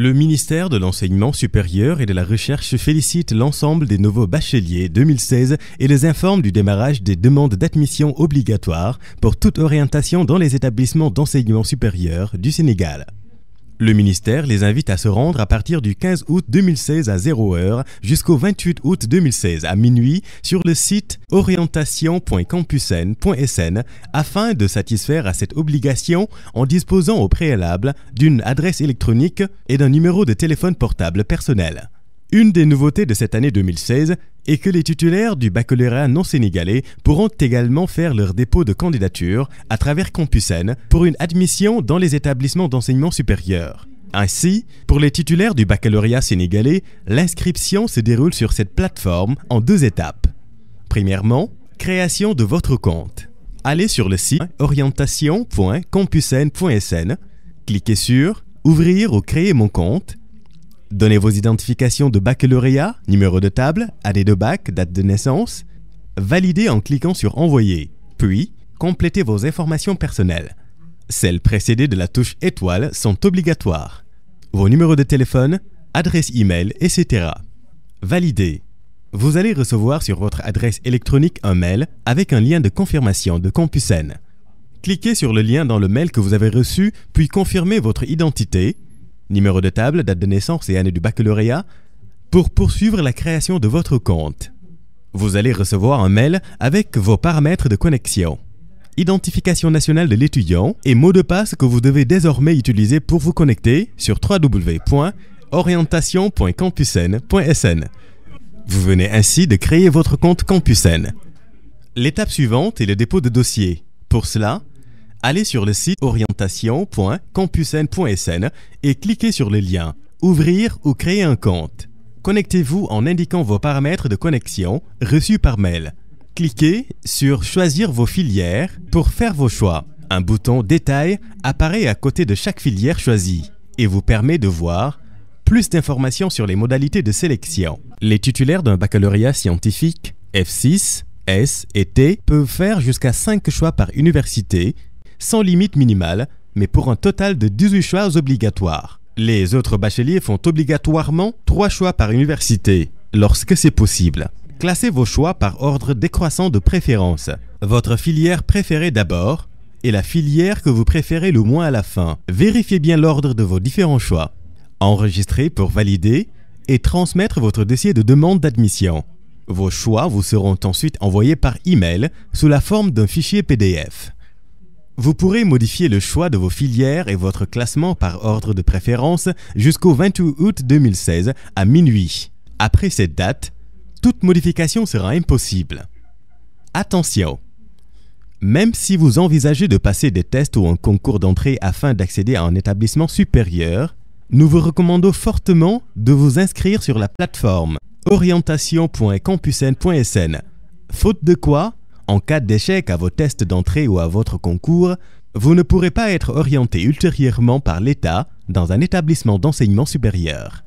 Le ministère de l'Enseignement supérieur et de la Recherche félicite l'ensemble des nouveaux bacheliers 2016 et les informe du démarrage des demandes d'admission obligatoires pour toute orientation dans les établissements d'enseignement supérieur du Sénégal. Le ministère les invite à se rendre à partir du 15 août 2016 à 0h jusqu'au 28 août 2016 à minuit sur le site orientation.campusen.sn afin de satisfaire à cette obligation en disposant au préalable d'une adresse électronique et d'un numéro de téléphone portable personnel. Une des nouveautés de cette année 2016 est que les titulaires du baccalauréat non sénégalais pourront également faire leur dépôt de candidature à travers Campusen pour une admission dans les établissements d'enseignement supérieur. Ainsi, pour les titulaires du baccalauréat sénégalais, l'inscription se déroule sur cette plateforme en deux étapes. Premièrement, création de votre compte. Allez sur le site orientation.campusen.sn, cliquez sur Ouvrir ou créer mon compte Donnez vos identifications de baccalauréat, numéro de table, année de bac, date de naissance. Validez en cliquant sur Envoyer, puis complétez vos informations personnelles. Celles précédées de la touche étoile sont obligatoires. Vos numéros de téléphone, adresse e-mail, etc. Validez. Vous allez recevoir sur votre adresse électronique un mail avec un lien de confirmation de CompuSen. Cliquez sur le lien dans le mail que vous avez reçu, puis confirmez votre identité numéro de table, date de naissance et année du baccalauréat pour poursuivre la création de votre compte. Vous allez recevoir un mail avec vos paramètres de connexion, identification nationale de l'étudiant et mot de passe que vous devez désormais utiliser pour vous connecter sur www.orientation.campusen.sn. Vous venez ainsi de créer votre compte Campusen. L'étape suivante est le dépôt de dossier. Pour cela, allez sur le site orientation.campusn.sn et cliquez sur le lien Ouvrir ou créer un compte. Connectez-vous en indiquant vos paramètres de connexion reçus par mail. Cliquez sur Choisir vos filières pour faire vos choix. Un bouton Détail apparaît à côté de chaque filière choisie et vous permet de voir plus d'informations sur les modalités de sélection. Les titulaires d'un baccalauréat scientifique F6, S et T peuvent faire jusqu'à 5 choix par université sans limite minimale, mais pour un total de 18 choix obligatoires. Les autres bacheliers font obligatoirement 3 choix par université, lorsque c'est possible. Classez vos choix par ordre décroissant de préférence. Votre filière préférée d'abord et la filière que vous préférez le moins à la fin. Vérifiez bien l'ordre de vos différents choix. Enregistrez pour valider et transmettre votre dossier de demande d'admission. Vos choix vous seront ensuite envoyés par email sous la forme d'un fichier PDF. Vous pourrez modifier le choix de vos filières et votre classement par ordre de préférence jusqu'au 28 août 2016 à minuit. Après cette date, toute modification sera impossible. Attention Même si vous envisagez de passer des tests ou un concours d'entrée afin d'accéder à un établissement supérieur, nous vous recommandons fortement de vous inscrire sur la plateforme orientation.campusen.sn. faute de quoi en cas d'échec à vos tests d'entrée ou à votre concours, vous ne pourrez pas être orienté ultérieurement par l'État dans un établissement d'enseignement supérieur.